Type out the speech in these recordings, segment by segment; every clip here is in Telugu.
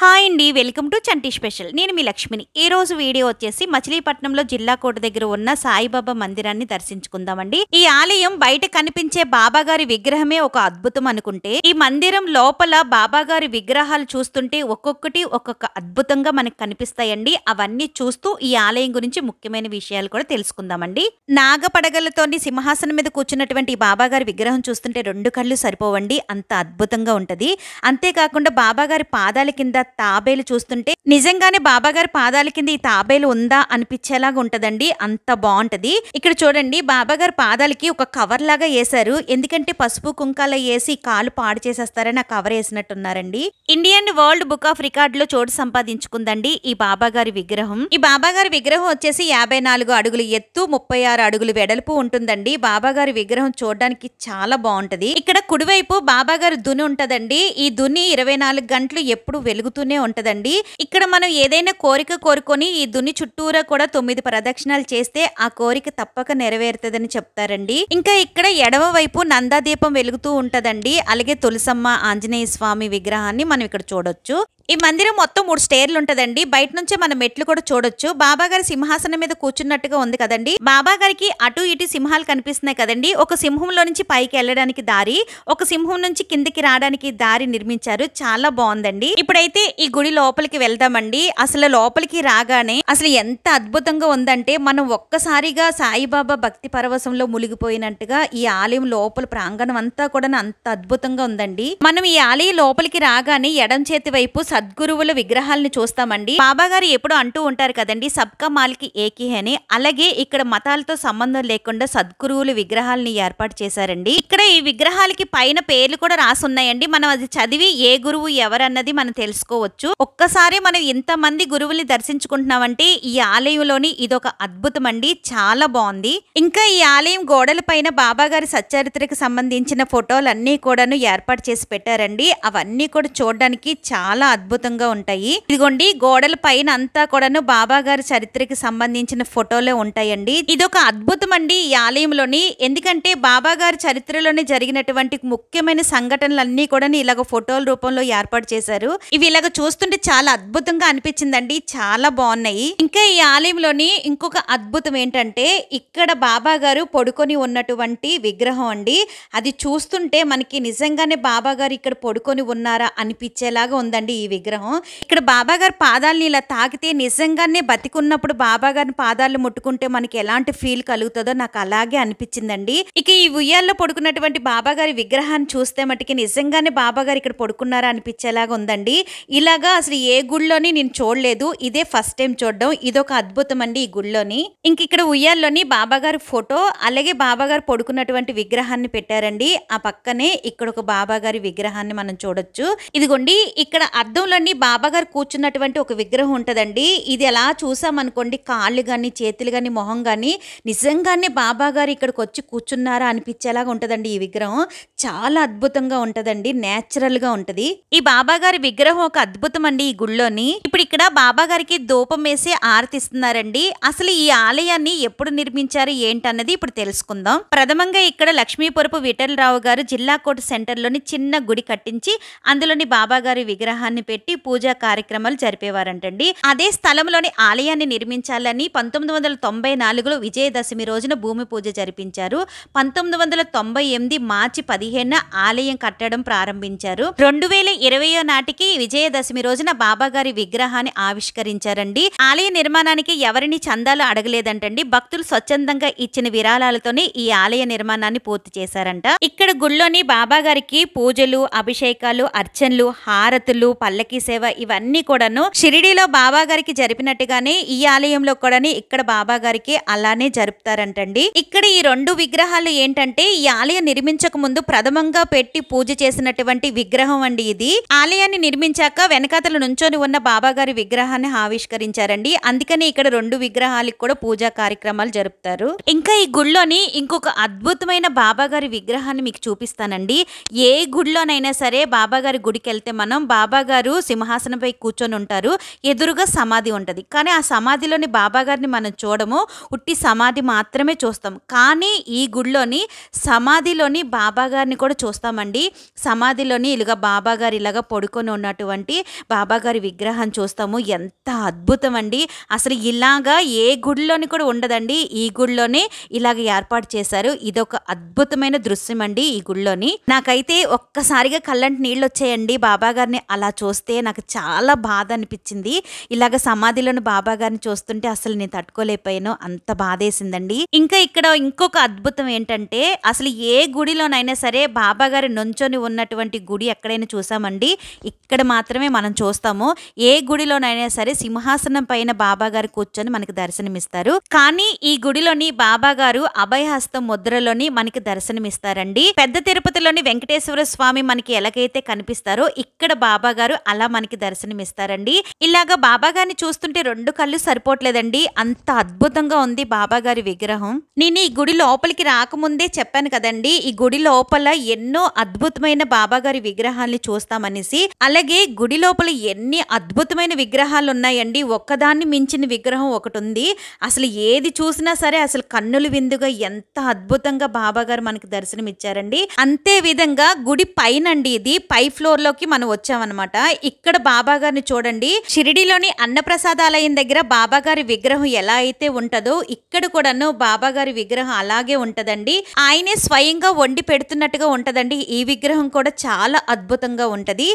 Hi, అండి వెల్కమ్ టు చంటి స్పెషల్ నేను మీ లక్ష్మిని ఈ రోజు వీడియో వచ్చేసి మచిలీపట్నంలో జిల్లా కోట దగ్గర ఉన్న సాయిబాబా మందిరాన్ని దర్శించుకుందామండి ఈ ఆలయం బయట కనిపించే బాబాగారి విగ్రహమే ఒక అద్భుతం అనుకుంటే ఈ మందిరం లోపల బాబాగారి విగ్రహాలు చూస్తుంటే ఒక్కొక్కటి ఒక్కొక్క అద్భుతంగా మనకు కనిపిస్తాయండి అవన్నీ చూస్తూ ఈ ఆలయం గురించి ముఖ్యమైన విషయాలు కూడా తెలుసుకుందామండి నాగపడగలతోని సింహాసనం మీద కూర్చున్నటువంటి బాబాగారి విగ్రహం చూస్తుంటే రెండు కళ్ళు సరిపోవండి అంత అద్భుతంగా ఉంటది అంతేకాకుండా బాబాగారి పాదాల కింద తా తాబేలు చూస్తుంటే నిజంగానే బాబాగారి పాదాల కింద ఈ తాబేలు ఉందా అనిపించేలాగా ఉంటదండి అంత బాగుంటది ఇక్కడ చూడండి బాబాగారి పాదాలకి ఒక కవర్ లాగా వేశారు ఎందుకంటే పసుపు కుంకాల వేసి కాలు పాడు చేసేస్తారని ఆ కవర్ వేసినట్టున్నారండి Indian world book of record లో చోటు సంపాదించుకుందండి ఈ బాబాగారి విగ్రహం ఈ బాబాగారి విగ్రహం వచ్చేసి యాభై నాలుగు అడుగులు ఎత్తు ముప్పై ఆరు అడుగులు వెడల్పు ఉంటుందండి బాబాగారి విగ్రహం చూడడానికి చాలా బాగుంటది ఇక్కడ కుడివైపు బాబాగారి దుని ఉంటదండి ఈ దుని ఇరవై నాలుగు గంటలు ఎప్పుడు వెలుగుతూనే ఉంటదండి ఇక్కడ మనం ఏదైనా కోరిక కోరుకొని ఈ దున్ని చుట్టూరా కూడా తొమ్మిది ప్రదక్షిణాలు చేస్తే ఆ కోరిక తప్పక నెరవేరుతుందని చెప్తారండి ఇంకా ఇక్కడ ఎడవ వైపు దీపం వెలుగుతూ ఉంటదండి అలాగే తులసమ్మ ఆంజనేయ స్వామి విగ్రహాన్ని మనం ఇక్కడ చూడొచ్చు ఈ మందిరం మొత్తం మూడు స్టేర్లు ఉంటదండి బయట నుంచే మన మెట్లు కూడా చూడొచ్చు బాబాగారి సింహాసనం మీద కూర్చున్నట్టుగా ఉంది కదండి బాబాగారికి అటు ఇటు సింహాలు కనిపిస్తున్నాయి కదండి ఒక సింహంలో నుంచి పైకి వెళ్ళడానికి దారి ఒక సింహం నుంచి కిందికి రావడానికి దారి నిర్మించారు చాలా బాగుందండి ఇప్పుడైతే ఈ గుడి లోపలికి వెళ్దామండి అసలు లోపలికి రాగానే అసలు ఎంత అద్భుతంగా ఉందంటే మనం ఒక్కసారిగా సాయిబాబా భక్తి పరవశంలో మునిగిపోయినట్టుగా ఈ ఆలయం లోపల ప్రాంగణం అంతా కూడా అంత అద్భుతంగా ఉందండి మనం ఈ ఆలయం లోపలికి రాగానే ఎడం చేతి వైపు సద్గురువుల విగ్రహాలను చూస్తామండి బాబా గారు ఎప్పుడు అంటూ ఉంటారు కదండి సబ్కా మాల్కి ఏకి అని అలాగే ఇక్కడ మతాలతో సంబంధం లేకుండా సద్గురువుల విగ్రహాలని ఏర్పాటు చేశారండి ఇక్కడ ఈ విగ్రహాలకి పైన పేర్లు కూడా రాసున్నాయండి మనం అది చదివి ఏ గురువు ఎవరన్నది మనం తెలుసుకోవచ్చు ఒక్కసారి మనం ఇంత మంది గురువుల్ని దర్శించుకుంటున్నామంటే ఈ ఆలయంలోని ఇదొక అద్భుతం అండి చాలా బాగుంది ఇంకా ఈ ఆలయం గోడల పైన బాబా గారి సచ్చరిత్రకు సంబంధించిన ఫోటోలన్నీ కూడాను ఏర్పాటు చేసి పెట్టారండి అవన్నీ కూడా చూడడానికి చాలా అద్భుతంగా ఉంటాయి ఇదిగోండి గోడల పైన అంతా కూడాను బాబా గారి చరిత్రకి సంబంధించిన ఫోటోలే ఉంటాయండి ఒక అద్భుతం అండి ఈ ఆలయంలోని ఎందుకంటే బాబా గారి చరిత్రలోనే జరిగినటువంటి ముఖ్యమైన సంఘటనలన్నీ కూడా ఇలాగ ఫోటోల రూపంలో ఏర్పాటు చేశారు ఇవి ఇలాగ చూస్తుంటే చాలా అద్భుతంగా అనిపించిందండి చాలా బాగున్నాయి ఇంకా ఈ ఆలయంలోని ఇంకొక అద్భుతం ఏంటంటే ఇక్కడ బాబా గారు పడుకొని ఉన్నటువంటి విగ్రహం అండి అది చూస్తుంటే మనకి నిజంగానే బాబా గారు ఇక్కడ పడుకొని ఉన్నారా అనిపించేలాగా ఉందండి ఈ విగ్రహం ఇక్కడ బాబాగారి పాదాలని ఇలా తాకితే నిజంగానే బతికున్నప్పుడు బాబాగారిని పాదాలు ముట్టుకుంటే మనకి ఎలాంటి ఫీల్ కలుగుతుందో నాకు అలాగే అనిపించిందండి ఇక ఈ ఉయ్యాల్లో పడుకున్నటువంటి బాబాగారి విగ్రహాన్ని చూస్తే మటుకి నిజంగానే బాబాగారు ఇక్కడ పడుకున్నారా అనిపించేలాగా ఉందండి ఇలాగా అసలు ఏ గుళ్ళోని నేను చూడలేదు ఇదే ఫస్ట్ టైం చూడడం ఇదొక అద్భుతం అండి ఈ గుళ్ళోని ఇంక ఇక్కడ ఉయ్యాల్లోని బాబాగారి ఫోటో అలాగే బాబాగారు పడుకున్నటువంటి విగ్రహాన్ని పెట్టారండి ఆ పక్కనే ఇక్కడ ఒక బాబాగారి విగ్రహాన్ని మనం చూడొచ్చు ఇదిగోండి ఇక్కడ అర్థం రథంలోని బాబాగారు కూర్చున్నటువంటి ఒక విగ్రహం ఉంటుందండి ఇది ఎలా చూసామనుకోండి కాళ్ళు కానీ చేతులు కానీ మొహం కానీ నిజంగానే బాబాగారు ఇక్కడికి వచ్చి కూర్చున్నారా అనిపించేలాగా ఉంటుందండి ఈ విగ్రహం చాలా అద్భుతంగా ఉంటుందండి న్యాచురల్గా ఉంటుంది ఈ బాబాగారి విగ్రహం ఒక అద్భుతం అండి ఈ గుళ్ళోని ఇప్పుడు ఇక్కడ బాబాగారికి దూపం వేసి ఆరతిస్తున్నారండి అసలు ఈ ఆలయాన్ని ఎప్పుడు నిర్మించారు ఏంటన్నది ఇప్పుడు తెలుసుకుందాం ప్రథమంగా ఇక్కడ లక్ష్మీపురపు విఠలరావు గారు జిల్లా కోర్టు సెంటర్లోని చిన్న గుడి కట్టించి అందులోని బాబాగారి విగ్రహాన్ని పెట్టి పూజా కార్యక్రమాలు జరిపేవారంటండి అదే స్థలంలోని ఆలయాన్ని నిర్మించాలని పంతొమ్మిది వందల తొంభై నాలుగులో విజయదశమి రోజున భూమి పూజ జరిపించారు పంతొమ్మిది వందల తొంభై ఎనిమిది మార్చి పదిహేను ఆలయం కట్టడం ప్రారంభించారు రెండు వేల నాటికి విజయదశమి రోజున బాబా గారి విగ్రహాన్ని ఆవిష్కరించారండి ఆలయ నిర్మాణానికి ఎవరిని చందాలు అడగలేదంటండి భక్తులు స్వచ్ఛందంగా ఇచ్చిన విరాళాలతోనే ఈ ఆలయ నిర్మాణాన్ని పూర్తి చేశారంట ఇక్కడ గుళ్ళోని గారికి పూజలు అభిషేకాలు అర్చనలు హారతులు పల్లె పల్లకి సేవ ఇవన్నీ కూడాను షిరిడీలో బాబా గారికి జరిపినట్టుగానే ఈ ఆలయంలో కూడాని ఇక్కడ బాబా గారికి అలానే జరుపుతారంటండి ఇక్కడ ఈ రెండు విగ్రహాలు ఏంటంటే ఈ ఆలయం నిర్మించక ముందు ప్రథమంగా పెట్టి పూజ చేసినటువంటి విగ్రహం అండి ఇది ఆలయాన్ని నిర్మించాక వెనకాతల నుంచొని ఉన్న బాబా గారి విగ్రహాన్ని ఆవిష్కరించారండి అందుకని ఇక్కడ రెండు విగ్రహాలకు కూడా పూజా కార్యక్రమాలు జరుపుతారు ఇంకా ఈ గుళ్ళోని ఇంకొక అద్భుతమైన బాబా గారి విగ్రహాన్ని మీకు చూపిస్తానండి ఏ గుడిలోనైనా సరే బాబా గారి గుడికి వెళ్తే మనం బాబా గారు గారు సింహాసనంపై కూర్చొని ఉంటారు ఎదురుగా సమాధి ఉంటుంది కానీ ఆ సమాధిలోని బాబా గారిని మనం చూడము ఉట్టి సమాధి మాత్రమే చూస్తాం కానీ ఈ గుడిలోని సమాధిలోని బాబా గారిని కూడా చూస్తామండి సమాధిలోని ఇలాగ బాబా గారు ఇలాగ పడుకొని ఉన్నటువంటి బాబాగారి విగ్రహం చూస్తాము ఎంత అద్భుతం అండి అసలు ఇలాగా ఏ గుడిలోని కూడా ఉండదండి ఈ గుడిలోనే ఇలాగ ఏర్పాటు చేశారు ఇదొక అద్భుతమైన దృశ్యం అండి ఈ గుడిలోని నాకైతే ఒక్కసారిగా కళ్ళంటి నీళ్ళు వచ్చాయండి బాబాగారిని అలా చూస్తే చూస్తే నాకు చాలా బాధ అనిపించింది ఇలాగ సమాధిలోని బాబా గారిని చూస్తుంటే అసలు నేను తట్టుకోలేకపోయాను అంత బాధేసిందండి ఇంకా ఇక్కడ ఇంకొక అద్భుతం ఏంటంటే అసలు ఏ గుడిలోనైనా సరే బాబా గారి నుంచొని ఉన్నటువంటి గుడి ఎక్కడైనా చూసామండి ఇక్కడ మాత్రమే మనం చూస్తాము ఏ గుడిలోనైనా సరే సింహాసనం పైన బాబా గారు కూర్చొని మనకి దర్శనమిస్తారు కానీ ఈ గుడిలోని బాబా గారు అభయహస్తం ముద్రలోని మనకి దర్శనమిస్తారండి పెద్ద తిరుపతిలోని వెంకటేశ్వర స్వామి మనకి ఎలాగైతే కనిపిస్తారో ఇక్కడ బాబా గారు అలా మనకి దర్శనమిస్తారండి ఇలాగ బాబా గారిని చూస్తుంటే రెండు కళ్ళు సరిపోవట్లేదండి అంత అద్భుతంగా ఉంది బాబా గారి విగ్రహం నేను ఈ గుడి లోపలికి రాకముందే చెప్పాను కదండి ఈ గుడి లోపల ఎన్నో అద్భుతమైన బాబా గారి విగ్రహాన్ని చూస్తామనేసి అలాగే గుడి లోపల ఎన్ని అద్భుతమైన విగ్రహాలు ఉన్నాయండి ఒక్కదాన్ని మించిన విగ్రహం ఒకటి ఉంది అసలు ఏది చూసినా సరే అసలు కన్నులు విందుగా ఎంత అద్భుతంగా బాబా గారు మనకి దర్శనం ఇచ్చారండి అంతే విధంగా గుడి పైనండి ఇది పై ఫ్లోర్ లోకి మనం వచ్చామన్నమాట ఇక్కడ బాబా గారిని చూడండి షిరిడిలోని అన్నప్రసాదాలయం దగ్గర బాబా గారి విగ్రహం ఎలా అయితే ఉంటదో ఇక్కడ కూడాను బాబా గారి విగ్రహం అలాగే ఉంటదండి ఆయనే స్వయంగా వండి పెడుతున్నట్టుగా ఉంటదండి ఈ విగ్రహం కూడా చాలా అద్భుతంగా ఉంటది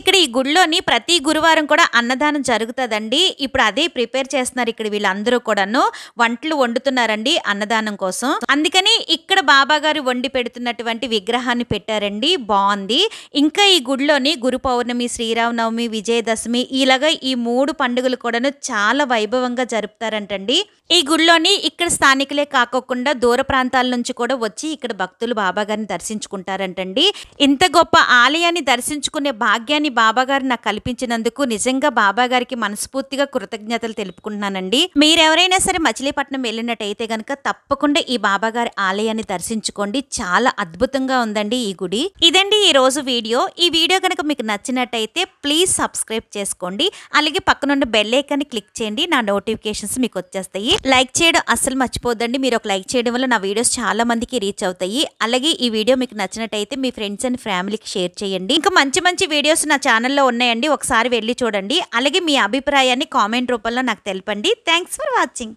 ఇక్కడ ఈ గుడిలోని ప్రతి గురువారం కూడా అన్నదానం జరుగుతుందండి ఇప్పుడు అదే ప్రిపేర్ చేస్తున్నారు ఇక్కడ వీళ్ళందరూ కూడాను వంటలు వండుతున్నారండి అన్నదానం కోసం అందుకని ఇక్కడ బాబా గారు వండి పెడుతున్నటువంటి విగ్రహాన్ని పెట్టారండి బాగుంది ఇంకా ఈ గుడిలోని గురు పౌర్ణమి శ్రీ శ్రీరామనవమి విజయదశమి ఇలాగ ఈ మూడు పండుగలు కూడాను చాలా వైభవంగా జరుపుతారంటండి ఈ గుడిలోని ఇక్కడ స్థానికులే కాకోకుండా దూర ప్రాంతాల నుంచి కూడా వచ్చి ఇక్కడ భక్తులు బాబాగారిని దర్శించుకుంటారంటండి ఇంత గొప్ప ఆలయాన్ని దర్శించుకునే భాగ్యాన్ని బాబాగారు నాకు కల్పించినందుకు నిజంగా బాబాగారికి మనస్ఫూర్తిగా కృతజ్ఞతలు తెలుపుకుంటున్నానండి మీరెవరైనా సరే మచిలీపట్నం వెళ్ళినట్టయితే కనుక తప్పకుండా ఈ బాబాగారి ఆలయాన్ని దర్శించుకోండి చాలా అద్భుతంగా ఉందండి ఈ గుడి ఇదండి ఈ రోజు వీడియో ఈ వీడియో కనుక మీకు నచ్చినట్టయితే ప్లీజ్ సబ్స్క్రైబ్ చేసుకోండి అలాగే పక్కనున్న బెల్లైకాన్ని క్లిక్ చేయండి నా నోటిఫికేషన్స్ మీకు వచ్చేస్తాయి లైక్ చేయడం అసలు మర్చిపోద్దండి మీరు ఒక లైక్ చేయడం వల్ల నా వీడియోస్ చాలా మందికి రీచ్ అవుతాయి అలాగే ఈ వీడియో మీకు నచ్చినట్టయితే మీ ఫ్రెండ్స్ అండ్ ఫ్యామిలీకి షేర్ చేయండి ఇంకా మంచి మంచి వీడియోస్ నా ఛానల్లో ఉన్నాయండి ఒకసారి వెళ్ళి చూడండి అలాగే మీ అభిప్రాయాన్ని కామెంట్ రూపంలో నాకు తెలిపండి థ్యాంక్స్ ఫర్ వాచింగ్